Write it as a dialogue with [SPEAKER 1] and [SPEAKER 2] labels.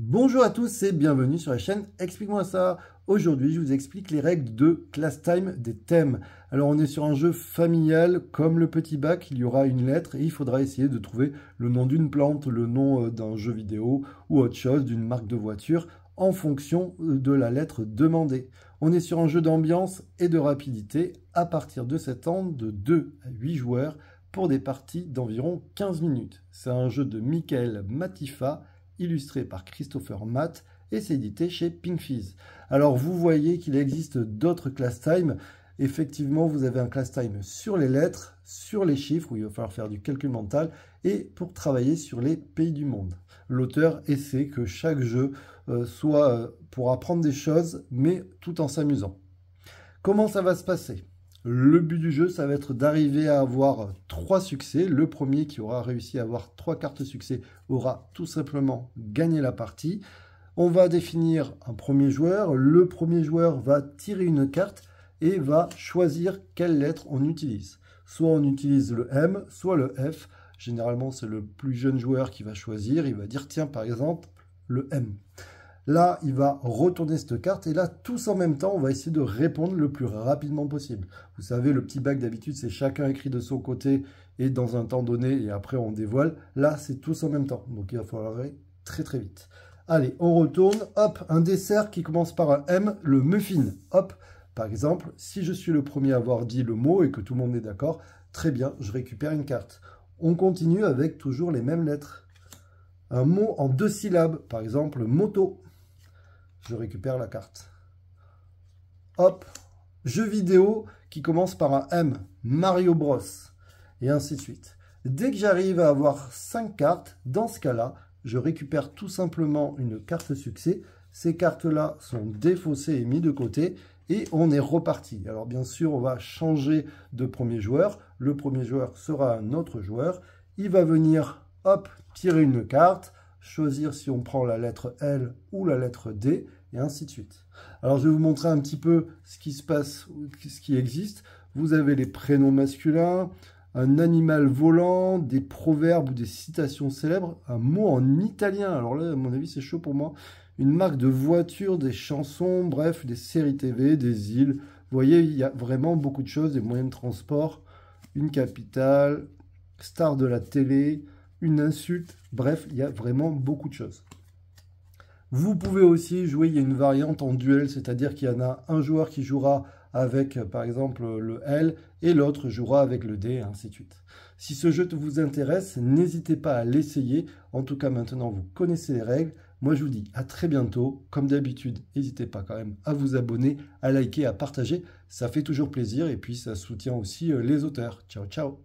[SPEAKER 1] Bonjour à tous et bienvenue sur la chaîne Explique-moi ça. Aujourd'hui, je vous explique les règles de class time des thèmes. Alors, on est sur un jeu familial comme le petit bac. Il y aura une lettre et il faudra essayer de trouver le nom d'une plante, le nom euh, d'un jeu vidéo ou autre chose, d'une marque de voiture en fonction euh, de la lettre demandée. On est sur un jeu d'ambiance et de rapidité à partir de 7 ans de 2 à 8 joueurs pour des parties d'environ 15 minutes. C'est un jeu de Michael Matifa illustré par Christopher Matt et c'est édité chez Pinkfizz. Alors vous voyez qu'il existe d'autres class time. Effectivement, vous avez un class time sur les lettres, sur les chiffres, où il va falloir faire du calcul mental, et pour travailler sur les pays du monde. L'auteur essaie que chaque jeu euh, soit euh, pour apprendre des choses, mais tout en s'amusant. Comment ça va se passer le but du jeu, ça va être d'arriver à avoir trois succès. Le premier qui aura réussi à avoir trois cartes succès aura tout simplement gagné la partie. On va définir un premier joueur. Le premier joueur va tirer une carte et va choisir quelle lettre on utilise. Soit on utilise le M, soit le F. Généralement, c'est le plus jeune joueur qui va choisir. Il va dire, tiens, par exemple, le M. Là, il va retourner cette carte et là, tous en même temps, on va essayer de répondre le plus rapidement possible. Vous savez, le petit bac d'habitude, c'est chacun écrit de son côté et dans un temps donné et après on dévoile. Là, c'est tous en même temps. Donc, il va falloir aller très très vite. Allez, on retourne. Hop, un dessert qui commence par un M, le muffin. Hop, par exemple, si je suis le premier à avoir dit le mot et que tout le monde est d'accord, très bien, je récupère une carte. On continue avec toujours les mêmes lettres. Un mot en deux syllabes, par exemple moto. Je récupère la carte. Hop, jeu vidéo qui commence par un M, Mario Bros. Et ainsi de suite. Dès que j'arrive à avoir cinq cartes, dans ce cas-là, je récupère tout simplement une carte succès. Ces cartes-là sont défaussées et mises de côté et on est reparti. Alors bien sûr, on va changer de premier joueur. Le premier joueur sera un autre joueur. Il va venir, hop, tirer une carte choisir si on prend la lettre L ou la lettre D, et ainsi de suite. Alors, je vais vous montrer un petit peu ce qui se passe, ce qui existe. Vous avez les prénoms masculins, un animal volant, des proverbes ou des citations célèbres, un mot en italien, alors là, à mon avis, c'est chaud pour moi, une marque de voiture, des chansons, bref, des séries TV, des îles. Vous voyez, il y a vraiment beaucoup de choses, des moyens de transport, une capitale, star de la télé, une insulte. Bref, il y a vraiment beaucoup de choses. Vous pouvez aussi jouer, il y a une variante en duel, c'est-à-dire qu'il y en a un joueur qui jouera avec euh, par exemple le L et l'autre jouera avec le D, ainsi de suite. Si ce jeu vous intéresse, n'hésitez pas à l'essayer. En tout cas, maintenant, vous connaissez les règles. Moi, je vous dis à très bientôt. Comme d'habitude, n'hésitez pas quand même à vous abonner, à liker, à partager. Ça fait toujours plaisir et puis ça soutient aussi euh, les auteurs. Ciao, ciao